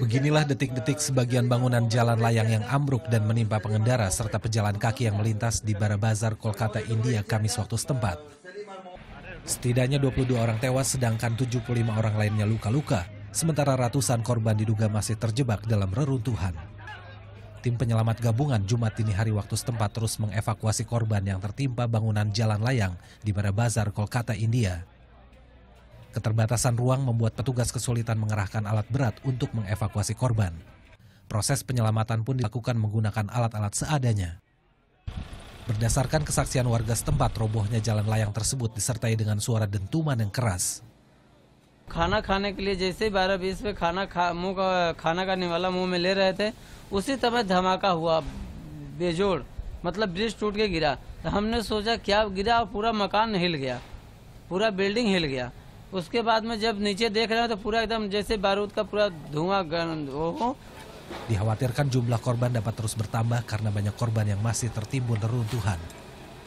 Beginilah detik-detik sebagian bangunan jalan layang yang ambruk dan menimpa pengendara serta pejalan kaki yang melintas di bara bazar Kolkata, India, Kamis waktu setempat. Setidaknya 22 orang tewas sedangkan 75 orang lainnya luka-luka, sementara ratusan korban diduga masih terjebak dalam reruntuhan. Tim penyelamat gabungan Jumat dini hari waktu setempat terus mengevakuasi korban yang tertimpa bangunan jalan layang di bara bazar Kolkata, India. Keterbatasan ruang membuat petugas kesulitan mengerahkan alat berat untuk mengevakuasi korban. Proses penyelamatan pun dilakukan menggunakan alat-alat seadanya. Berdasarkan kesaksian warga setempat, robohnya jalan layang tersebut disertai dengan suara dentuman yang keras. खाना खाने के लिए जैसे ही बारह बीस पे खाना खा मुँह का खाना का निवाला मुंह में ले रहे थे उसी समय धमाका हुआ बेजोड़ मतलब ब्रिज टूट के गिरा तो हमने सोचा क्या गिरा और पूरा मकान हिल गया पूरा बिल्डिंग हिल गया उसके बाद में जब नीचे देख रहे हैं तो पूरा एकदम जैसे बारूद का पूरा धुआं Dikhawatirkan jumlah korban dapat terus bertambah karena banyak korban yang masih tertimbun reruntuhan.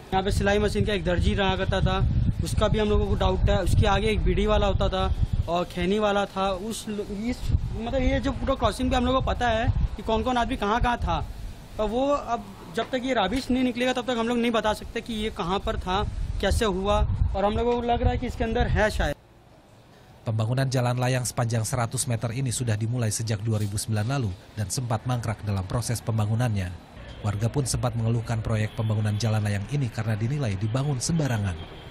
यहाँ पे सिलाई मशीन का एक दर्जी रहा करता था उसका भी हम लोगों को डाउट है उसके आगे एक बीड़ी वाला होता था और खैनी वाला था उस इस मतलब ये जो पूरा क्रॉसिंग पे हम लोगों को पता है कि कौन कौन आदमी कहाँ कहाँ था तो वो अब जब तक ये राबिश नहीं निकलेगा तब तक हम लोग नहीं बता सकते कि ये कहाँ पर था कैसे हुआ और हम लोगों को लग रहा है कि इसके अंदर है शायद Pembangunan jalan layang sepanjang 100 meter ini sudah dimulai sejak 2009 lalu dan sempat mangkrak dalam proses pembangunannya. Warga pun sempat mengeluhkan proyek pembangunan jalan layang ini karena dinilai dibangun sembarangan.